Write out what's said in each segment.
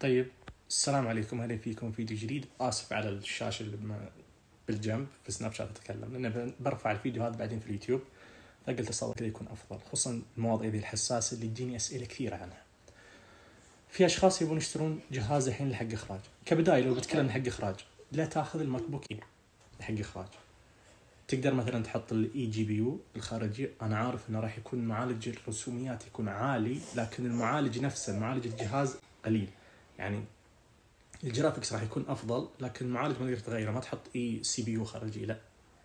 طيب السلام عليكم اهلا فيكم فيديو جديد اسف على الشاشه اللي بالجنب في سناب شات اتكلم لان برفع الفيديو هذا بعدين في اليوتيوب فقلت اصور كذا يكون افضل خصوصا المواضيع ذي الحساسه اللي تجيني اسئله كثيره عنها في اشخاص يبون يشترون جهاز الحين لحق اخراج كبدايه لو بتكلم حق اخراج لا تاخذ الماك بوك لحق اخراج تقدر مثلا تحط الاي جي بي يو الخارجي انا عارف انه راح يكون معالج الرسوميات يكون عالي لكن المعالج نفسه معالج الجهاز قليل يعني الجرافكس راح يكون افضل لكن المعالج ما تقدر تغيره ما تحط اي سي بي يو خارجي لا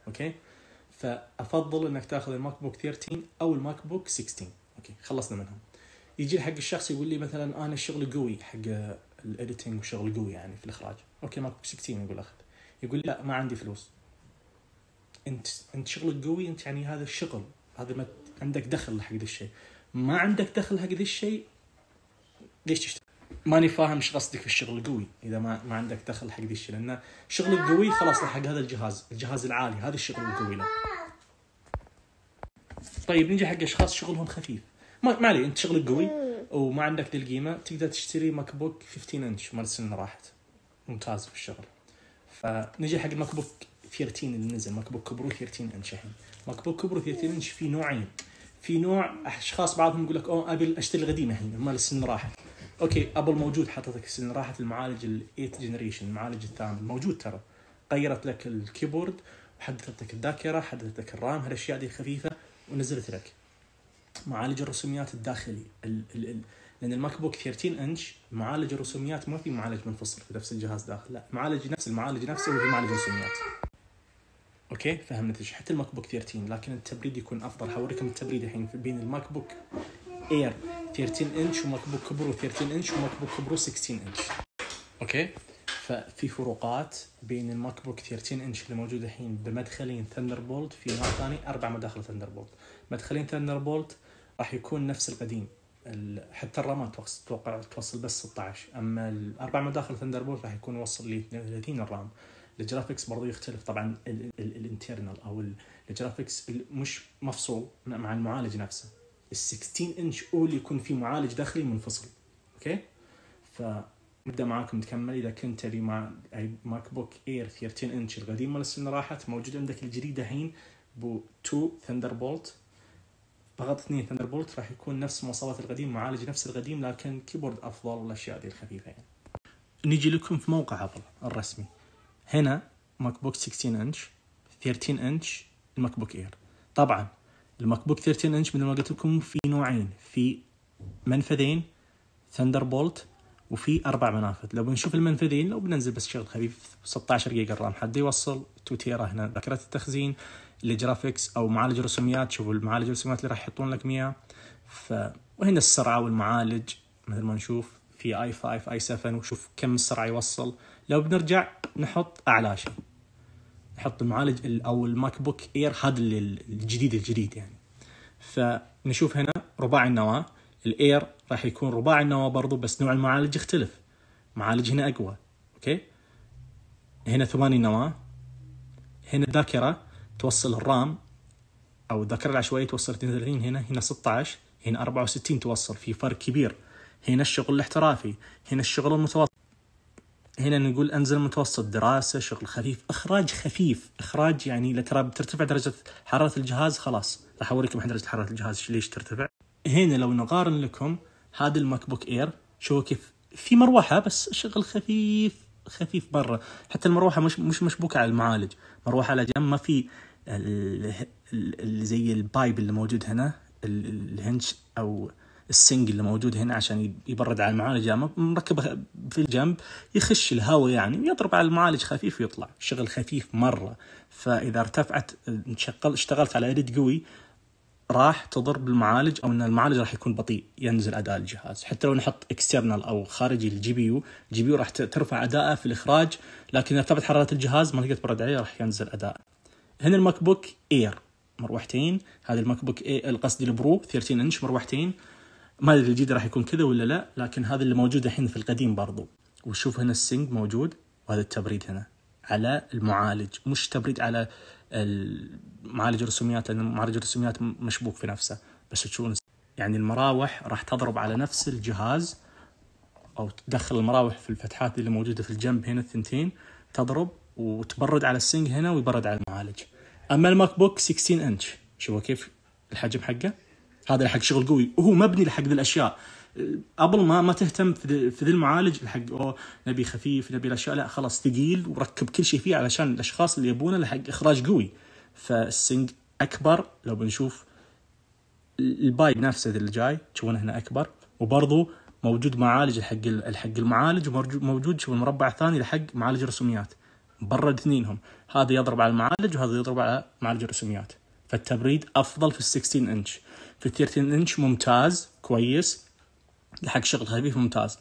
اوكي فافضل انك تاخذ الماك بوك 13 او الماك بوك 16 اوكي خلصنا منهم يجي حق الشخص يقول لي مثلا انا الشغل قوي حق الايديتنج وشغل قوي يعني في الاخراج اوكي ماك بوك 16 يقول اخذ يقول لي لا ما عندي فلوس انت انت شغلك قوي انت يعني هذا الشغل هذا ما عندك دخل حق ذا الشيء ما عندك دخل حق ذا الشيء ليش تشتغل ماني فاهم ايش قصدك في الشغل القوي اذا ما ما عندك دخل حق ذي الشيء لان الشغل القوي خلاص حق هذا الجهاز الجهاز العالي هذا الشغل القوي له طيب نجي حق اشخاص شغلهم خفيف ما, ما علي انت شغلك قوي وما عندك ذي القيمه تقدر تشتري ماك بوك 15 انش مال السنه راحت ممتاز في الشغل فنجي حق الماك بوك 13 اللي نزل ماك بوك كبرو 13 انش الحين ماك بوك كبرو 13 انش في نوعين في نوع اشخاص بعضهم يقول لك اوه ابي اشتري القديمه الحين مال السن راحت اوكي ابل موجود حطتك السن راحت المعالج الايت جنريشن المعالج الثامن موجود ترى غيرت لك الكيبورد وحدثت لك الذاكره حدثت لك الرام هالاشياء دي خفيفه ونزلت لك معالج الرسوميات الداخلي ال ال ال لان الماك بوك 13 انش معالج الرسوميات ما في معالج منفصل في نفس الجهاز داخل لا معالج نفس المعالج نفسه وفي معالج رسوميات اوكي فهمت ايش حتى الماك بوك 13 لكن التبريد يكون افضل حوريكم التبريد الحين بين الماك بوك اير 13 انش وماك بوك برو 13 انش وماك بوك برو 16 انش اوكي ففي فروقات بين الماك بوك 13 انش اللي موجود الحين بمدخلين ثندر بولت في نوع ثاني اربع مداخل ثندر بولت مدخلين ثندر بولت راح يكون نفس القديم حتى الرامات اتوقع توصل بس 16 اما الاربع مداخل ثندر بولت راح يكون وصل ل 32 الرام الجرافيكس برضه يختلف طبعا الانترنال او الجرافيكس مش مفصول مع المعالج نفسه ال 16 انش اول يكون في معالج داخلي منفصل اوكي فنبدا معاكم نكمل اذا كنت تبي مع ماك بوك اير 13 انش القديم مال السنه راحت موجود عندك الجديده الحين بو 2 ثندر بولت فقط 2 ثندر بولت راح يكون نفس مواصفات القديم معالج نفس القديم لكن كيبورد افضل والاشياء هذه الخفيفه يعني نيجي لكم في موقع ابل الرسمي هنا ماك بوك 16 انش 13 انش الماك بوك اير طبعا الماك بوك 13 انش مثل ما قلت لكم في نوعين في منفذين ثندر بولت وفي اربع منافذ لو بنشوف المنفذين لو بننزل بس شغل خفيف 16 جيجا رام حد يوصل 2 تيرا هنا ذاكره التخزين الجرافيكس او معالج الرسوميات شوفوا المعالج الرسوميات اللي راح يحطون لك اياه ف وهنا السرعه والمعالج مثل ما نشوف في اي 5 اي 7 وشوف كم السرعه يوصل لو بنرجع نحط اعلى شيء حط المعالج او الماك بوك اير هذا الجديد الجديد يعني فنشوف هنا رباعي النواه الاير راح يكون رباعي النواه برضو بس نوع المعالج يختلف معالج هنا اقوى اوكي هنا ثماني نواه هنا الذاكره توصل الرام او الذاكره العشوائيه توصل 32 هنا هنا 16 هنا 64 توصل في فرق كبير هنا الشغل الاحترافي هنا الشغل المتوسط هنا نقول انزل متوسط دراسه شغل خفيف اخراج خفيف اخراج يعني لترى ترى بترتفع درجه حراره الجهاز خلاص راح اوريكم درجه حراره الجهاز ليش ترتفع هنا لو نقارن لكم هذا الماك بوك اير شوفوا كيف في مروحه بس شغل خفيف خفيف برا حتى المروحه مش مش مشبوكه على المعالج مروحه على جنب ما في اللي زي البايب اللي موجود هنا الهنش او السنج اللي موجود هنا عشان يبرد على المعالج يعني مركبه في الجنب يخش الهواء يعني ويضرب على المعالج خفيف ويطلع شغل خفيف مره فاذا ارتفعت اشتغلت على ريد قوي راح تضر بالمعالج او ان المعالج راح يكون بطيء ينزل اداء الجهاز حتى لو نحط اكسترنال او خارجي الجي بي يو الجي بي يو راح ترفع اداءه في الاخراج لكن اذا ارتفعت حراره الجهاز ما تقدر تبرد عليه راح ينزل اداء هنا الماك بوك اير مروحتين هذا الماك بوك اي القصدي البرو 13 انش مروحتين ما ادري الجديد راح يكون كذا ولا لا لكن هذا اللي موجود الحين في القديم برضو وشوف هنا السنج موجود وهذا التبريد هنا على المعالج مش تبريد على معالج الرسوميات لان معالج الرسوميات مشبوك في نفسه بس تشوفون يعني المراوح راح تضرب على نفس الجهاز او تدخل المراوح في الفتحات اللي موجوده في الجنب هنا الثنتين تضرب وتبرد على السنج هنا ويبرد على المعالج اما الماك بوك 16 انش شوفوا كيف الحجم حقه هذا الحق شغل قوي وهو مبني لحق ذي الاشياء قبل ما ما تهتم في ذي المعالج الحق اوه نبي خفيف نبي الاشياء لا خلاص ثقيل وركب كل شيء فيه علشان الاشخاص اللي يبونه لحق اخراج قوي فالسنج اكبر لو بنشوف الباي نفسه اللي جاي تشوفونه هنا اكبر وبرضه موجود معالج حق الحق المعالج وموجود شوف المربع الثاني لحق معالج الرسوميات برد اثنينهم هذا يضرب على المعالج وهذا يضرب على معالج الرسوميات فالتبريد افضل في ال 16 انش في 30 انش ممتاز كويس لحق شغل خفيف ممتاز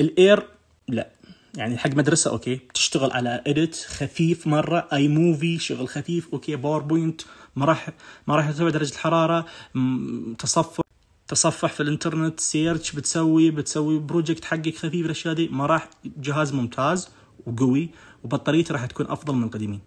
الاير لا يعني حق مدرسه اوكي تشتغل على اديت خفيف مره اي موفي شغل خفيف اوكي باوربوينت ما راح ما راح يرتفع درجه الحراره تصفح تصفح في الانترنت سيرش بتسوي بتسوي بروجكت حقك خفيف الاشياء دي ما راح جهاز ممتاز وقوي وبطاريته راح تكون افضل من القديمين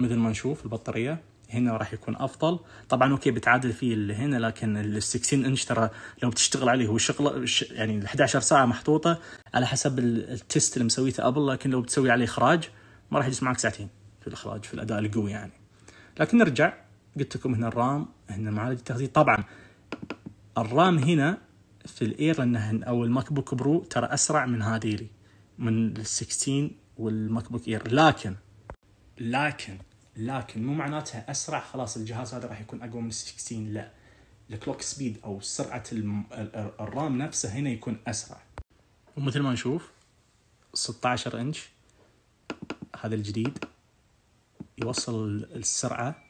مثل ما نشوف البطاريه هنا راح يكون افضل طبعا اوكي بتعادل فيه اللي هنا لكن ال 16 انش ترى لو بتشتغل عليه هو شغله يعني ال 11 ساعه محطوطه على حسب التست اللي مسويته ابل لكن لو بتسوي عليه اخراج ما راح يجلس معك ساعتين في الاخراج في الاداء القوي يعني لكن نرجع قلت لكم هنا الرام هنا معالج التخزين طبعا الرام هنا في الاير لانه او الماك بوك برو ترى اسرع من هذه من ال 16 والماك بوك اير لكن لكن لكن مو معناتها اسرع خلاص الجهاز هذا راح يكون اقوى من 16 لا الكلوك سبيد او سرعه الرام نفسه هنا يكون اسرع ومثل ما نشوف 16 انش هذا الجديد يوصل السرعه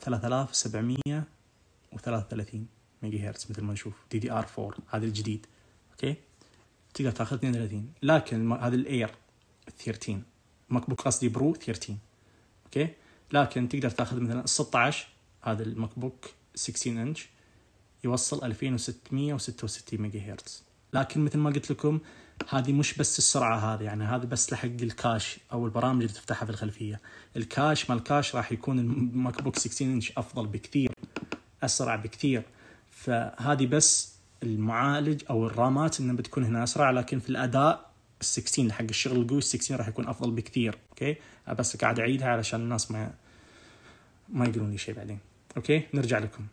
3733 ميجا هرتز مثل ما نشوف دي دي ار 4 هذا الجديد اوكي تقدر تاخذ 32 لكن هذا الاير 13 ماك بوك قصدي برو 13 اوكي لكن تقدر تاخذ مثلا 16 هذا الماك بوك 16 انش يوصل 2666 ميجا هرتز لكن مثل ما قلت لكم هذه مش بس السرعه هذه يعني هذا بس لحق الكاش او البرامج اللي تفتحها في الخلفيه الكاش ما الكاش راح يكون الماك بوك 16 انش افضل بكثير اسرع بكثير فهذه بس المعالج او الرامات انها بتكون هنا اسرع لكن في الاداء ال 16 حق الشغل القوي ال 16 راح يكون افضل بكثير اوكي آه، بس قاعد اعيدها علشان الناس ما ما يقولون لي شيء بعدين اوكي نرجع لكم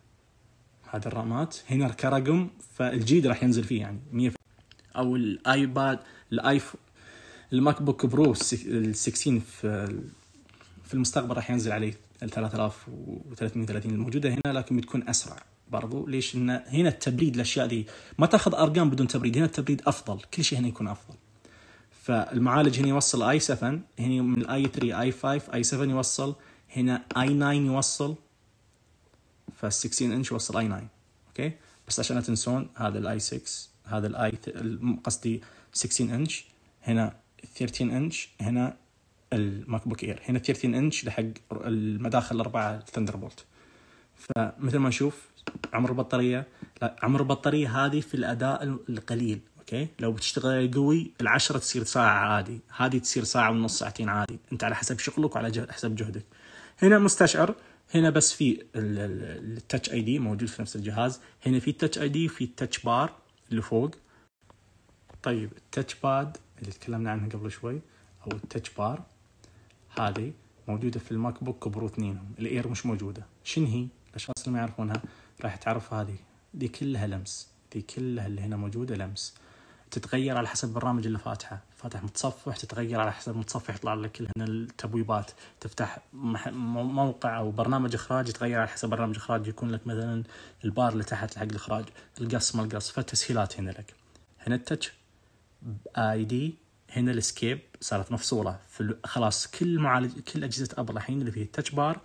هذا الرامات هنا كرقم فالجيد راح ينزل فيه يعني 100 او الايباد الايفون الماك بوك برو ال 16 في في المستقبل راح ينزل عليه ال 3330 الموجوده هنا لكن بتكون اسرع برضو ليش هنا التبريد الاشياء دي ما تاخذ ارقام بدون تبريد هنا التبريد افضل كل شيء هنا يكون افضل فالمعالج هنا يوصل اي 7 هنا من الاي 3 اي 5 اي 7 يوصل هنا اي 9 يوصل فال 16 انش يوصل اي 9 اوكي بس عشان لا تنسون هذا الاي 6 هذا الاي قصدي 16 انش هنا 13 انش هنا الماك بوك اير هنا 13 انش لحق المداخل الاربعه الثندر بولت فمثل ما نشوف عمر البطاريه عمر البطاريه هذه في الاداء القليل اوكي لو بتشتغل قوي العشرة تصير ساعة عادي هذه تصير ساعة ونص ساعتين عادي انت على حسب شغلك وعلى جهد حسب جهدك هنا مستشعر هنا بس في التاتش اي دي موجود في نفس الجهاز هنا في التاتش اي دي وفي التاتش بار اللي فوق طيب التاتش باد اللي تكلمنا عنها قبل شوي او التاتش بار هذه موجودة في الماك بوك برو اثنينهم الاير مش موجودة شن هي الاشخاص اللي ما يعرفونها راح تعرف هذه دي كلها لمس دي كلها اللي هنا موجودة لمس تتغير على حسب البرنامج اللي فاتحه فاتح متصفح تتغير على حسب متصفح يطلع لك هنا التبويبات تفتح موقع او برنامج اخراج يتغير على حسب برنامج اخراج يكون لك مثلا البار اللي تحت حق الاخراج القص ما القص فتسهيلات هنا لك هنا التتش اي دي هنا الاسكيب صارت مفصوله خلاص كل معالج كل اجهزه ابل الحين اللي فيه التتش بار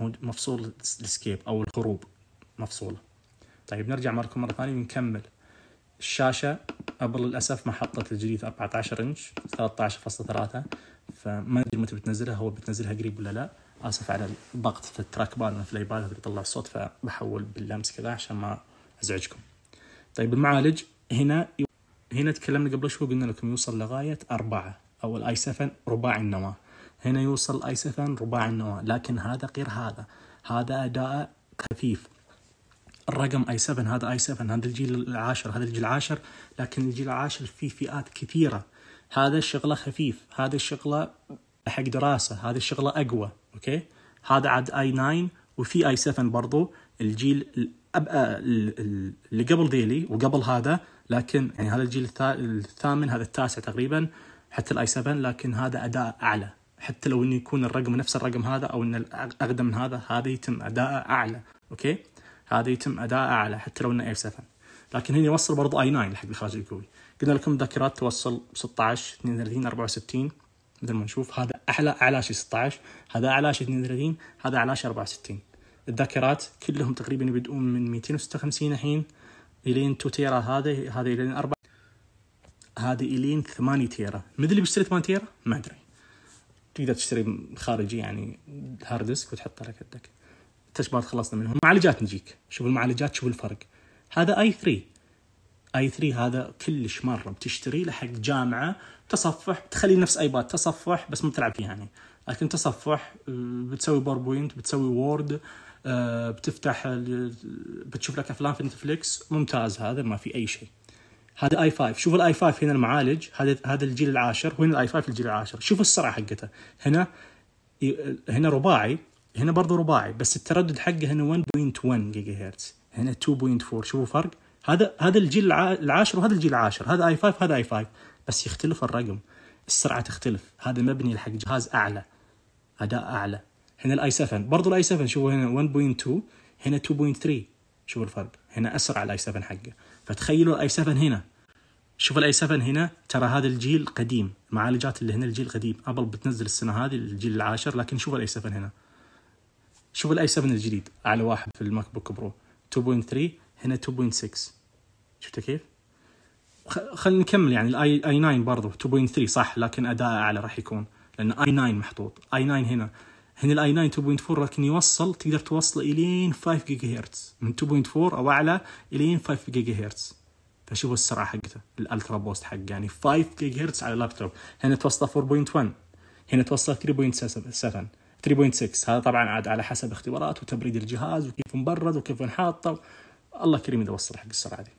مفصول الاسكيب او الهروب مفصوله طيب نرجع معكم مره ثانيه ونكمل الشاشة أبل للأسف ما حطت الجديد 14 إنش 13.3 فما أدري متى بتنزلها هو بتنزلها قريب ولا لا آسف على الضغط في التراك بال في الأيباد هذا بيطلع الصوت فبحول باللمس كذا عشان ما أزعجكم طيب المعالج هنا هنا تكلمنا قبل شوي قلنا لكم يوصل لغاية أربعة أو الآي 7 رباعي النواة هنا يوصل الآي 7 رباعي النواة لكن هذا غير هذا هذا أداء خفيف الرقم اي 7 هذا اي 7 هذا الجيل العاشر هذا الجيل العاشر لكن الجيل العاشر فيه فئات كثيره هذا الشغله خفيف هذا الشغله حق دراسه هذا الشغله اقوى اوكي هذا عاد اي 9 وفي اي 7 برضو الجيل آه، اللي قبل ديلي وقبل هذا لكن يعني هذا الجيل الثامن هذا التاسع تقريبا حتى الاي 7 لكن هذا اداء اعلى حتى لو انه يكون الرقم نفس الرقم هذا او انه اقدم من هذا هذا يتم اداءه اعلى اوكي هذا يتم ادائه على حتى لو انه اي 7 لكن هنا يوصل برضه اي 9 حق الاخراج القوي قلنا لكم ذاكرات توصل 16 32 64 مثل ما نشوف هذا احلى اعلى شيء 16 هذا اعلى شيء 32 هذا اعلى شيء 64 الذاكرات كلهم تقريبا يبدؤون من 256 الحين الين 2 تيرا هذا هذا الين 4 هذه الين 8 تيرا مثل اللي بيشتري 8 تيرا ما ادري تقدر تشتري خارجي يعني هارد ديسك وتحطه لك كدك التشبيهات خلصنا منهم معالجات نجيك شوف المعالجات شوف الفرق هذا اي 3 اي 3 هذا كلش مره بتشتري لحق جامعه تصفح تخلي نفس ايباد تصفح بس ما بتلعب فيه يعني لكن تصفح آه، بتسوي باوربوينت بتسوي وورد آه، بتفتح بتشوف لك افلام في نتفليكس ممتاز هذا ما في اي شيء هذا اي 5 شوف الاي 5 هنا المعالج هذا هذا الجيل العاشر وهنا الاي 5 الجيل العاشر شوف السرعه حقته هنا هنا رباعي هنا برضه رباعي بس التردد حقه هنا 1.1 جيجا هرتز هنا 2.4 شوفوا فرق هذا هذا الجيل العاشر وهذا الجيل العاشر هذا اي 5 هذا اي 5 بس يختلف الرقم السرعه تختلف هذا مبني حق جهاز اعلى اداء اعلى هنا الاي 7 برضه الاي 7 شوفوا هنا 1.2 هنا 2.3 شوفوا الفرق هنا اسرع الاي 7 حقه فتخيلوا الاي 7 هنا شوف الاي 7 هنا ترى هذا الجيل قديم المعالجات اللي هنا الجيل قديم ابل بتنزل السنه هذه الجيل العاشر لكن شوف الاي 7 هنا شوف الاي 7 الجديد اعلى واحد في الماك بوك برو 2.3 هنا 2.6 شفت كيف؟ خلينا نكمل يعني الاي اي 9 برضه 2.3 صح لكن اداءه اعلى راح يكون لان اي 9 محطوط اي 9 هنا هنا الاي 9 2.4 لكن يوصل تقدر توصل الين 5 جيجا هرتز من 2.4 او اعلى الين 5 جيجا هرتز فشوف السرعه حقته الالترا بوست حقه يعني 5 جيجا هرتز على اللابتوب هنا توصله 4.1 هنا توصله 3.7 3.6 هذا طبعا عاد على حسب اختبارات وتبريد الجهاز وكيف مبرد وكيف انحاطه الله كريم اذا وصل حق السرعه دي.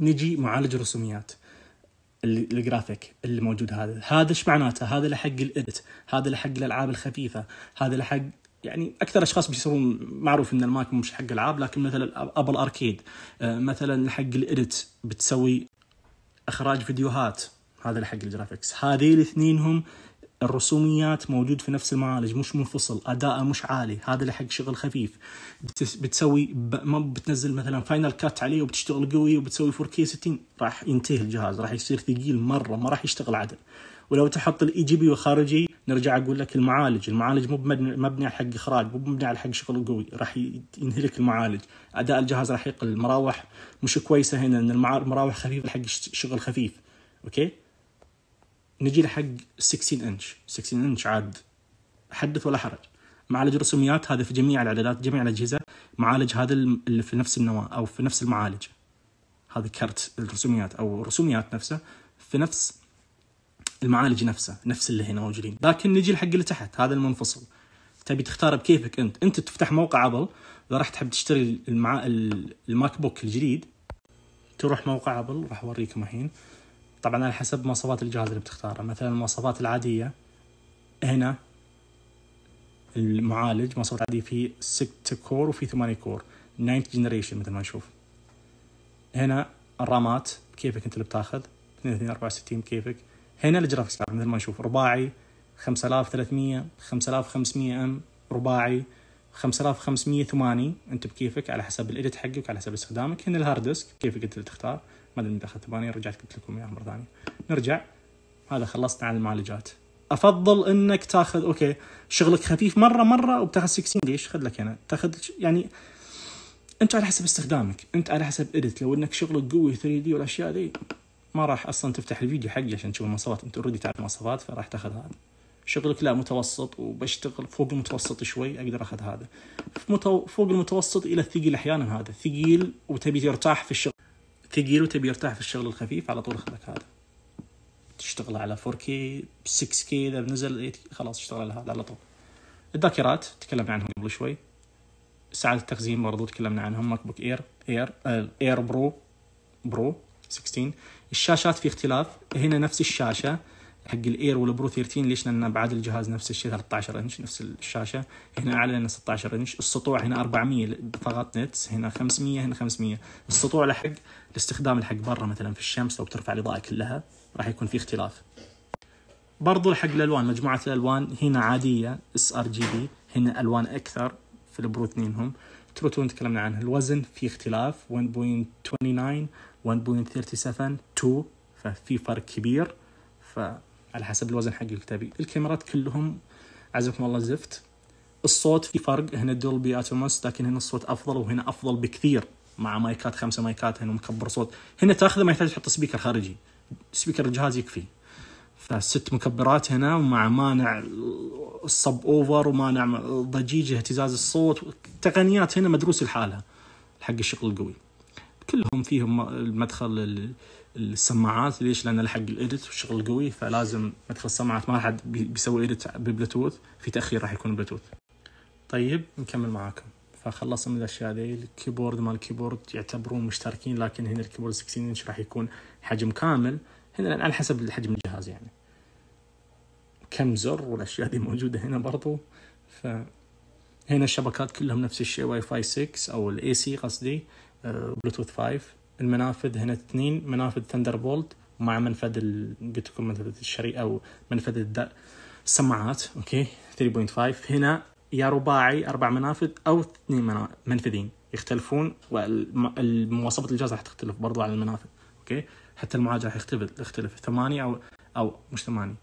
نجي معالج الرسوميات الجرافيك اللي موجود هذا هذا ايش معناته هذا لحق الادت هذا لحق الالعاب الخفيفه هذا لحق يعني اكثر اشخاص بيسوون معروف ان الماك مش حق العاب لكن مثلا ابل اركيد آه، مثلا حق الادت بتسوي اخراج فيديوهات هذا لحق الجرافيكس هذه الاثنين هم الرسوميات موجود في نفس المعالج مش منفصل اداءه مش عالي هذا اللي حق شغل خفيف بتسوي ب... ما بتنزل مثلا فاينل كات عليه وبتشتغل قوي وبتسوي 4K 60 راح ينتهي الجهاز راح يصير ثقيل مره ما راح يشتغل عدل ولو تحط الاي جي e بي وخارجي نرجع اقول لك المعالج المعالج مو مبني على حق اخراج مو مبني على حق شغل قوي راح ينهلك المعالج اداء الجهاز راح يقل المراوح مش كويسه هنا لان المراوح خفيفه حق شغل خفيف اوكي نجي لحق 16 انش 16 انش عاد حدث ولا حرج معالج الرسوميات هذا في جميع الاعدادات جميع الاجهزه معالج هذا اللي في نفس النواه او في نفس المعالج هذا كرت الرسوميات او الرسوميات نفسها في نفس المعالج نفسه نفس اللي هنا موجودين لكن نجي لحق اللي تحت هذا المنفصل تبي تختار بكيفك انت انت تفتح موقع ابل اذا راح تحب تشتري المع... الماك بوك الجديد تروح موقع ابل راح اوريكم الحين طبعا على حسب مواصفات الجهاز اللي بتختاره مثلا المواصفات العادية هنا المعالج مواصفات عادية في 6 كور وفي 8 كور 9 th generation مثل ما نشوف هنا الرامات بكيفك انت اللي بتاخذ 2264 64 بكيفك هنا الجرافيكس كارد مثل ما نشوف رباعي 5300 5500 ام رباعي 5580 انت بكيفك على حسب الايديت حقك على حسب استخدامك هنا الهارد ديسك كيفك انت اللي تختار ما ادري اذا اخذت باني رجعت قلت لكم اياها مره ثانيه نرجع هذا خلصت عن المعالجات افضل انك تاخذ اوكي شغلك خفيف مره مره وبتاخذ 16 ليش خذ لك انا تاخذ يعني انت على حسب استخدامك انت على حسب ادت لو انك شغلك قوي 3 دي والاشياء دي ما راح اصلا تفتح الفيديو حقي عشان تشوف المواصفات انت اوريدي تعرف المواصفات فراح تاخذ هذا شغلك لا متوسط وبشتغل فوق المتوسط شوي اقدر اخذ هذا فوق المتوسط الى الثقيل احيانا هذا ثقيل وتبي ترتاح في الشغل ثقيل وتبي يرتاح في الشغل الخفيف على طول خذك هذا تشتغل على 4K 6K اذا نزل إيه، خلاص اشتغل على هذا على طول الذاكرات تكلمنا عنهم قبل شوي ساعات التخزين برضو تكلمنا عنهم ماك بوك اير اير اير برو برو 16 الشاشات في اختلاف هنا نفس الشاشه حق الاير والبرو 13 ليش؟ لان ابعاد الجهاز نفس الشيء 13 انش نفس الشاشه هنا اعلى لنا 16 انش السطوع هنا 400 فقط نتس هنا 500 هنا 500 السطوع لحق الاستخدام لحق برا مثلا في الشمس لو بترفع الاضاءه كلها راح يكون في اختلاف برضو لحق الالوان مجموعه الالوان هنا عاديه اس ار جي بي هنا الوان اكثر في البرو اثنينهم تروتون تكلمنا عنها الوزن في اختلاف 1.29 1.37 2 ففي فرق كبير ف على حسب الوزن حق الكتابي الكاميرات كلهم عزكم الله زفت الصوت في فرق هنا دولبي اتوموس لكن هنا الصوت افضل وهنا افضل بكثير مع مايكات خمسه مايكات هنا مكبر صوت هنا تاخذه ما يحتاج تحط سبيكر خارجي سبيكر الجهاز يكفي فست مكبرات هنا ومع مانع الصب اوفر ومانع ضجيج اهتزاز الصوت تقنيات هنا مدروس لحالها حق الشغل القوي كلهم فيهم المدخل السماعات ليش؟ لان الحق الايديت والشغل قوي فلازم مدخل السماعات ما حد بيسوي ايديت ببلوتوث في تاخير راح يكون بلوتوث. طيب نكمل معاكم فخلصنا من الاشياء ذي الكيبورد مال الكيبورد يعتبرون مشتركين لكن هنا الكيبورد 16 انش راح يكون حجم كامل هنا على حسب حجم الجهاز يعني. كم زر والاشياء دي موجوده هنا برضو ف هنا الشبكات كلهم نفس الشيء واي فاي 6 او الاي سي قصدي بلوتوث 5 المنافذ هنا اثنين منافذ ثندر بولت مع منفذ قلت لكم منفذ الشري او منفذ السماعات اوكي 3.5 هنا يا رباعي اربع منافذ او اثنين منفذين يختلفون والمواصفات الجهاز راح تختلف برضو على المنافذ اوكي حتى المعالج راح يختلف يختلف ثمانية او او مش ثمانية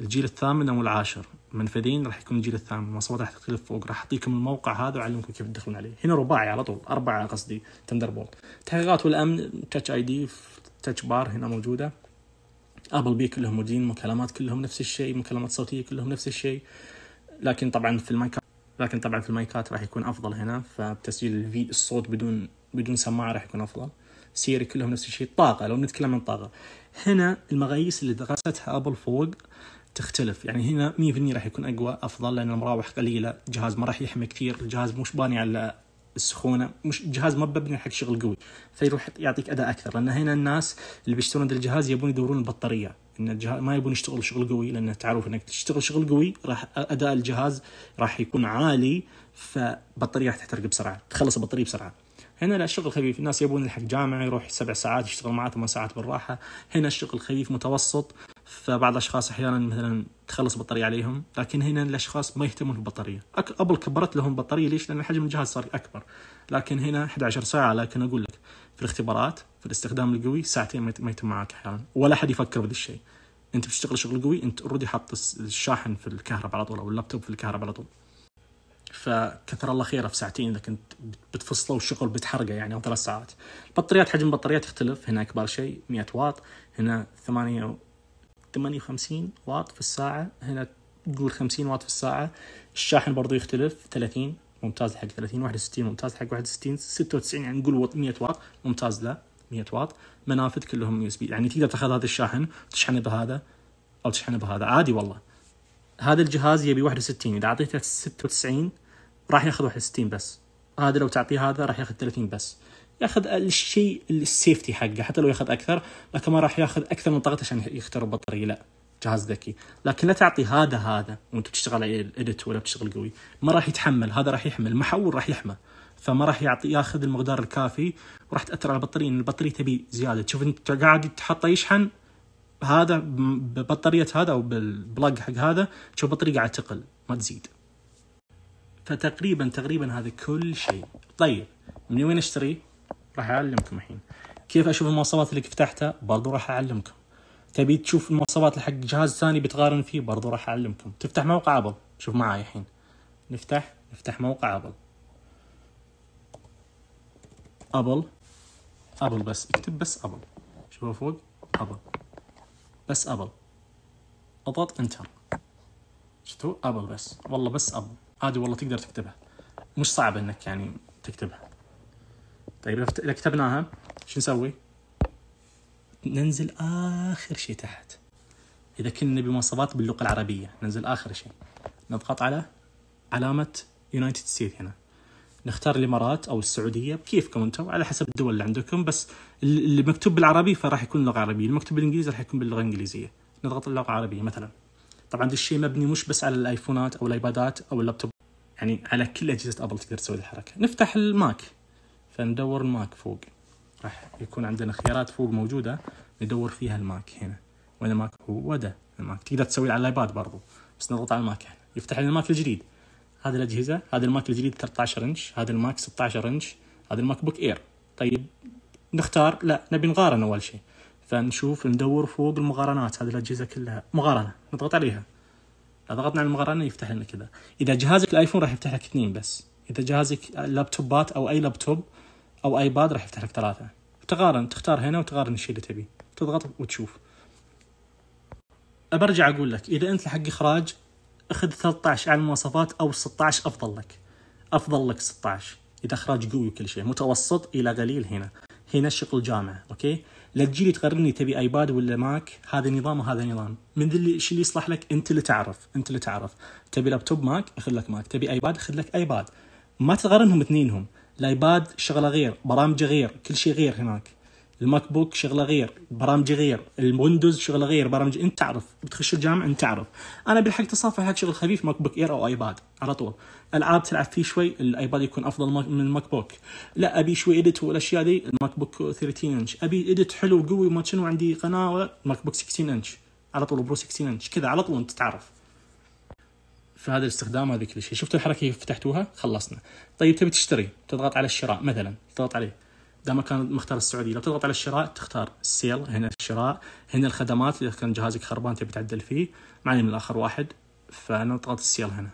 الجيل الثامن او العاشر منفذين راح يكون الجيل الثامن المواصفات راح تختلف فوق راح اعطيكم الموقع هذا واعلمكم كيف تدخلون عليه هنا رباعي على طول اربعه قصدي تندر بولت تحقيقات والامن تاتش اي دي تاتش بار هنا موجوده ابل بي كلهم موجودين مكالمات كلهم نفس الشيء مكالمات صوتيه كلهم نفس الشيء لكن طبعا في المايكات لكن طبعا في المايكات راح يكون افضل هنا فبتسجيل الفي الصوت بدون بدون سماعه راح يكون افضل سيري كلهم نفس الشيء طاقه لو نتكلم عن طاقه هنا المقاييس اللي درستها ابل فوق تختلف يعني هنا 100% راح يكون اقوى افضل لان المراوح قليله الجهاز ما راح يحمي كثير الجهاز مش باني على السخونه مش الجهاز ما مبني حق شغل قوي فيروح يعطيك اداء اكثر لان هنا الناس اللي بيشترون هذا الجهاز يبون يدورون البطاريه ان الجهاز ما يبون يشتغل شغل قوي لان تعرف انك تشتغل شغل قوي راح اداء الجهاز راح يكون عالي فبطاريه راح تحترق بسرعه تخلص البطاريه بسرعه هنا لا الشغل خفيف الناس يبون يلحق جامعه يروح سبع ساعات يشتغل معاه ثمان ساعات بالراحه هنا الشغل خفيف متوسط فبعض الاشخاص احيانا مثلا تخلص بطاريه عليهم لكن هنا الاشخاص ما يهتمون بالبطاريه قبل كبرت لهم بطاريه ليش لان حجم الجهاز صار اكبر لكن هنا 11 ساعه لكن اقول لك في الاختبارات في الاستخدام القوي ساعتين ما يتم معك احيانا ولا حد يفكر بهذا الشيء انت بتشتغل شغل قوي انت اوريدي حاط الشاحن في الكهرباء على طول او اللابتوب في الكهرباء على طول فكثر الله خيره في ساعتين اذا كنت بتفصله والشغل بتحرقه يعني او ثلاث ساعات. البطاريات حجم البطاريات تختلف هنا اكبر شيء 100 واط هنا 8 58 واط في الساعة هنا تقول 50 واط في الساعة الشاحن برضو يختلف 30 ممتاز حق 30 61 ممتاز حق 61 96 يعني نقول 100 واط ممتاز لا 100 واط منافذ كلهم يو اس بي يعني تقدر تاخذ هذا الشاحن وتشحنه بهذا او تشحنه بهذا عادي والله هذا الجهاز يبي 61 اذا اعطيته 96 راح ياخذ 61 بس هذا لو تعطيه هذا راح ياخذ 30 بس ياخذ الشيء السيفتي حقه حتى لو ياخذ اكثر لكن ما راح ياخذ اكثر من طاقته عشان يختار البطاريه لا جهاز ذكي لكن لا تعطي هذا هذا وانت بتشتغل على الاديت ولا بتشتغل قوي ما راح يتحمل هذا راح يحمل المحول راح يحمى فما راح يعطي ياخذ المقدار الكافي وراح تاثر على البطاريه ان البطاريه تبي زياده تشوف انت قاعد تحطه يشحن هذا ببطاريه هذا او بالبلاج حق هذا تشوف البطاريه قاعد تقل ما تزيد فتقريبا تقريبا هذا كل شيء طيب من وين اشتري راح اعلمكم الحين كيف اشوف المواصفات اللي فتحتها برضو راح اعلمكم تبي تشوف المواصفات حق جهاز ثاني بتقارن فيه برضو راح اعلمكم تفتح موقع ابل شوف معي الحين نفتح نفتح موقع ابل ابل ابل بس اكتب بس ابل شوفوا فوق ابل بس ابل اضغط انتر شفتوا ابل بس والله بس ابل عادي والله تقدر تكتبها مش صعب انك يعني تكتبها طيب اذا كتبناها شو نسوي؟ ننزل اخر شيء تحت اذا كنا نبي مواصفات باللغه العربيه ننزل اخر شيء نضغط على علامه يونايتد ستيت هنا نختار الامارات او السعوديه بكيفكم انتم على حسب الدول اللي عندكم بس اللي مكتوب بالعربي فراح يكون لغه عربيه المكتوب بالانجليزي راح يكون باللغه الانجليزيه نضغط اللغه العربيه مثلا طبعا الشيء مبني مش بس على الايفونات او الايبادات او اللابتوب يعني على كل اجهزه ابل تقدر تسوي الحركه نفتح الماك فندور الماك فوق راح يكون عندنا خيارات فوق موجوده ندور فيها الماك هنا وين الماك هو وده الماك تقدر تسوي على الايباد برضو بس نضغط على الماك هنا يفتح لنا الماك الجديد هذه الاجهزه هذا الماك الجديد 13 انش هذا الماك 16 انش هذا الماك بوك اير طيب نختار لا نبي نقارن اول شيء فنشوف ندور فوق المقارنات هذه الاجهزه كلها مقارنه نضغط عليها اذا ضغطنا على المقارنه يفتح لنا كذا اذا جهازك الايفون راح يفتح لك اثنين بس اذا جهازك لابتوبات او اي لابتوب او ايباد راح يفتح لك ثلاثه تقارن تختار هنا وتقارن الشيء اللي تبي تضغط وتشوف ابرجع اقول لك اذا انت حق اخراج اخذ 13 على المواصفات او 16 افضل لك افضل لك 16 اذا اخراج قوي وكل شيء متوسط الى قليل هنا هنا الشغل جامع اوكي لا تجي لي تقارني تبي ايباد ولا ماك هذا نظام وهذا نظام من ذي الشيء اللي يصلح لك انت اللي تعرف انت اللي تعرف تبي لابتوب ماك اخذ لك ماك تبي ايباد اخذ لك ايباد ما تقارنهم اثنينهم الايباد شغله غير برامجه غير كل شيء غير هناك الماك بوك شغله غير برامجه غير الويندوز شغله غير برامج انت تعرف بتخش الجامعه انت تعرف انا بالحق تصافح هذا شغل خفيف ماك بوك اير او ايباد على طول العاب تلعب فيه شوي الايباد يكون افضل من الماك بوك لا ابي شوي اديت والاشياء دي الماك بوك 13 انش ابي اديت حلو وقوي ما شنو عندي قناه ماك بوك 16 انش على طول برو 16 انش كذا على طول انت تعرف في هذا الاستخدام هذا كل شيء شفتوا الحركه كيف فتحتوها خلصنا طيب تبي تشتري تضغط على الشراء مثلا تضغط عليه ما كان مختار السعودي لو تضغط على الشراء تختار السيل هنا الشراء هنا الخدمات اذا كان جهازك خربان تبي تعدل فيه معني من الاخر واحد فنضغط السيل هنا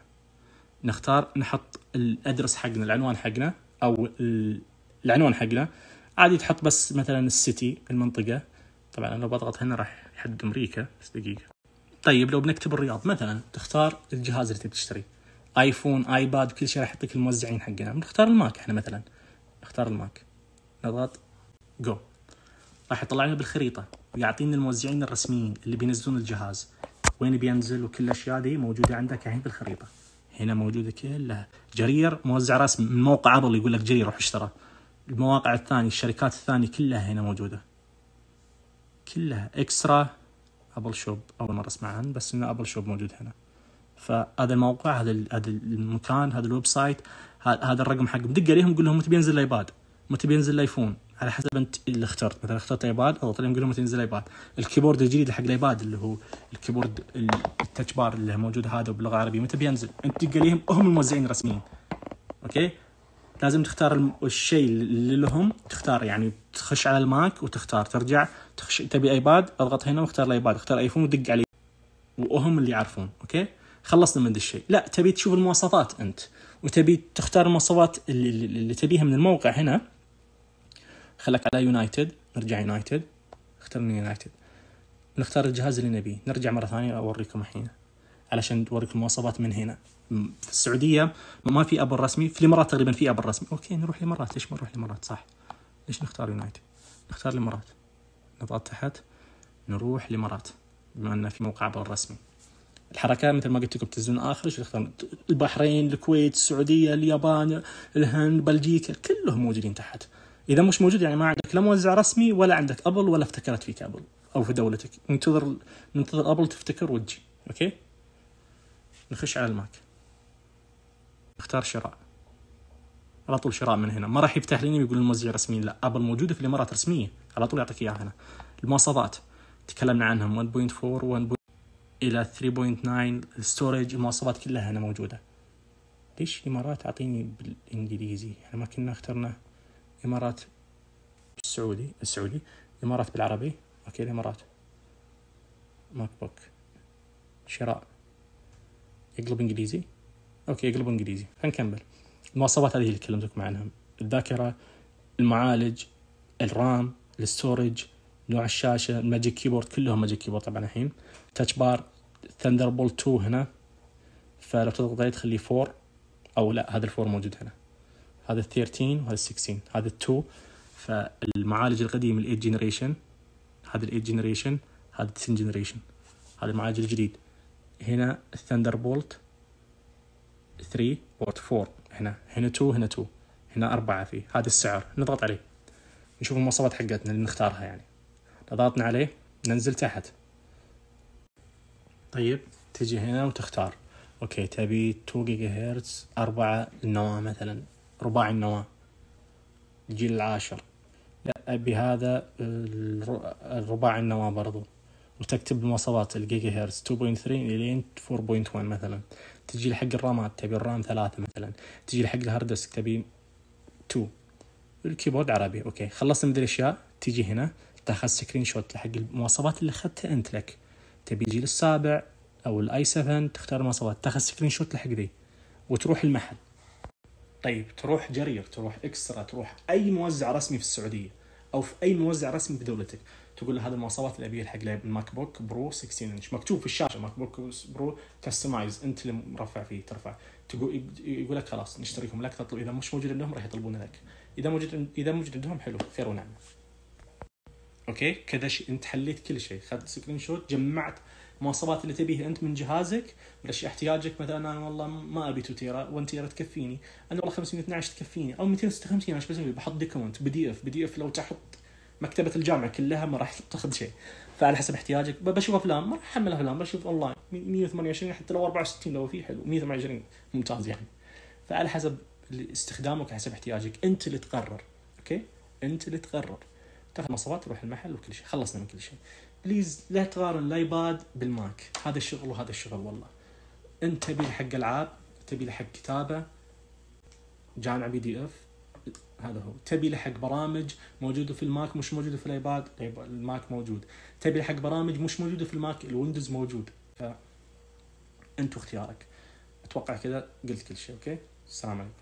نختار نحط الادرس حقنا العنوان حقنا او العنوان حقنا عادي تحط بس مثلا السيتي المنطقه طبعا انا لو بضغط هنا راح يحدد امريكا بس دقيقه طيب لو بنكتب الرياض مثلا تختار الجهاز اللي تبي تشتريه ايفون ايباد كل شيء راح يعطيك الموزعين حقنا بنختار الماك احنا مثلا نختار الماك نضغط جو راح يطلع لنا بالخريطه ويعطينا الموزعين الرسميين اللي بينزلون الجهاز وين بينزل وكل الاشياء دي موجوده عندك الحين بالخريطه هنا موجوده كلها جرير موزع رسمي من موقع ابل يقول لك جرير روح اشترى المواقع الثانيه الشركات الثانيه كلها هنا موجوده كلها اكسترا ابل شوب اول مره اسمع عنه بس انه ابل شوب موجود هنا فهذا الموقع هذا هذا المكان هذا الويب سايت هذا الرقم حقهم دق عليهم قول لهم متى بينزل الايباد متى بينزل الايفون على حسب انت اللي اخترت مثلا اخترت ايباد اضغط عليهم قول لهم متى ينزل الايباد الكيبورد الجديد حق الايباد اللي هو الكيبورد التاتش بار اللي موجود هذا باللغه العربيه متى بينزل انت دق عليهم هم الموزعين الرسميين اوكي لازم تختار الشيء اللي لهم تختار يعني تخش على الماك وتختار ترجع تخش تبي ايباد اضغط هنا واختار الايباد اختار ايفون ودق عليه وهم اللي يعرفون اوكي خلصنا من الشيء لا تبي تشوف المواصفات انت وتبي تختار المواصفات اللي, اللي تبيها من الموقع هنا خلك على يونايتد نرجع يونايتد اختار من يونايتد نختار الجهاز اللي نبيه نرجع مره ثانيه اوريكم الحين علشان اوريكم المواصفات من هنا في السعوديه ما في اب رسمي في الامارات تقريبا في اب رسمي اوكي نروح الامارات ليش ما نروح الامارات صح ليش نختار يونايتد نختار الامارات نضغط تحت نروح الامارات بما أنه في موقع عبر الرسمي الحركة مثل ما قلت لكم تنزلون آخر تختار البحرين الكويت السعودية اليابان الهند بلجيكا كلهم موجودين تحت إذا مش موجود يعني ما عندك لا موزع رسمي ولا عندك أبل ولا افتكرت فيك أبل أو في دولتك ننتظر ننتظر أبل تفتكر وتجي أوكي نخش على الماك نختار شراء على طول شراء من هنا ما راح يفتح لي ويقول الموزع رسمي لا ابل موجوده في الامارات رسميه على طول يعطيك اياها هنا المواصفات تكلمنا عنها 1.4 1.0 الى 3.9 الستورج المواصفات كلها هنا موجوده ليش الامارات اعطيني بالانجليزي احنا يعني ما كنا اخترنا امارات السعودي السعودي امارات بالعربي اوكي الامارات ماك بوك شراء يقلب انجليزي اوكي يقلب انجليزي خلينا نكمل المواصفات هذه اللي كلمتكم عنها الذاكرة المعالج الرام الستورج نوع الشاشة الماجيك كيبورد كلهم ماجيك كيبورد طبعا الحين تاتش بار ثندر بولت 2 هنا فلو تضغط عليه تخليه 4 او لا هذا الفور موجود هنا هذا ال 13 وهذا ال 16 هذا ال 2 فالمعالج القديم ال 8 جنريشن هذا ال 8 جنريشن هذا 10 جنريشن هذا المعالج الجديد هنا الثندر بولت 3 بورت 4 هنا هنا 2 هنا 2 هنا أربعة فيه هذا السعر نضغط عليه نشوف المواصفات حقتنا اللي نختارها يعني ضغطنا عليه ننزل تحت طيب تجي هنا وتختار اوكي تبي 2 جيجا هرتز أربعة النواة مثلا رباعي النواة الجيل العاشر لا أبي هذا الرباعي النواة برضو وتكتب المواصفات الجيجا هرتز 2.3 إلين 4.1 مثلا تجي لحق الرامات تبي الرام ثلاثة مثلا تجي لحق الهارد ديسك تبي 2 الكيبورد عربي اوكي خلصنا من ذي الاشياء تجي هنا تاخذ سكرين شوت لحق المواصفات اللي اخذتها انت لك تبي الجيل السابع او الاي 7 تختار المواصفات تاخذ سكرين شوت لحق ذي وتروح المحل طيب تروح جرير تروح اكسترا تروح اي موزع رسمي في السعوديه او في اي موزع رسمي بدولتك تقول له هذه المواصفات اللي ابيها حق الماك بوك برو 16 انش مكتوب في الشاشه ماك بوك برو كستمايز انت اللي مرفع فيه ترفع تقول يقول لك خلاص نشتريكم لك تطلب اذا مش موجود عندهم راح يطلبون لك اذا موجود اذا موجود عندهم حلو خير ونعمه اوكي كذا شيء انت حليت كل شيء اخذت سكرين شوت جمعت المواصفات اللي تبيها انت من جهازك الاشياء احتياجك مثلا انا والله ما ابي 2 تيرا 1 تيرا تكفيني انا والله 512 تكفيني او 256 ايش بسوي بحط ديكومنت بي دي اف بي دي اف لو تحط مكتبه الجامعه كلها ما راح تاخذ شيء فعلى حسب احتياجك بشوف افلام ما راح احمل افلام بشوف اونلاين 128 حتى لو 64 لو في حلو 128 ممتاز يعني فعلى حسب استخدامك على حسب احتياجك انت اللي تقرر اوكي انت اللي تقرر تاخذ مواصفات تروح المحل وكل شيء خلصنا من كل شيء بليز لا تقارن الايباد بالماك هذا الشغل وهذا الشغل والله انت تبي حق العاب تبي حق كتابه جامعه بي دي اف هذا هو تبي لحق برامج موجوده في الماك مش موجوده في الايباد طيب الماك موجود تبي لحق برامج مش موجوده في الماك الويندوز موجود ف انتوا اختيارك اتوقع كذا قلت كل شيء اوكي السلام عليكم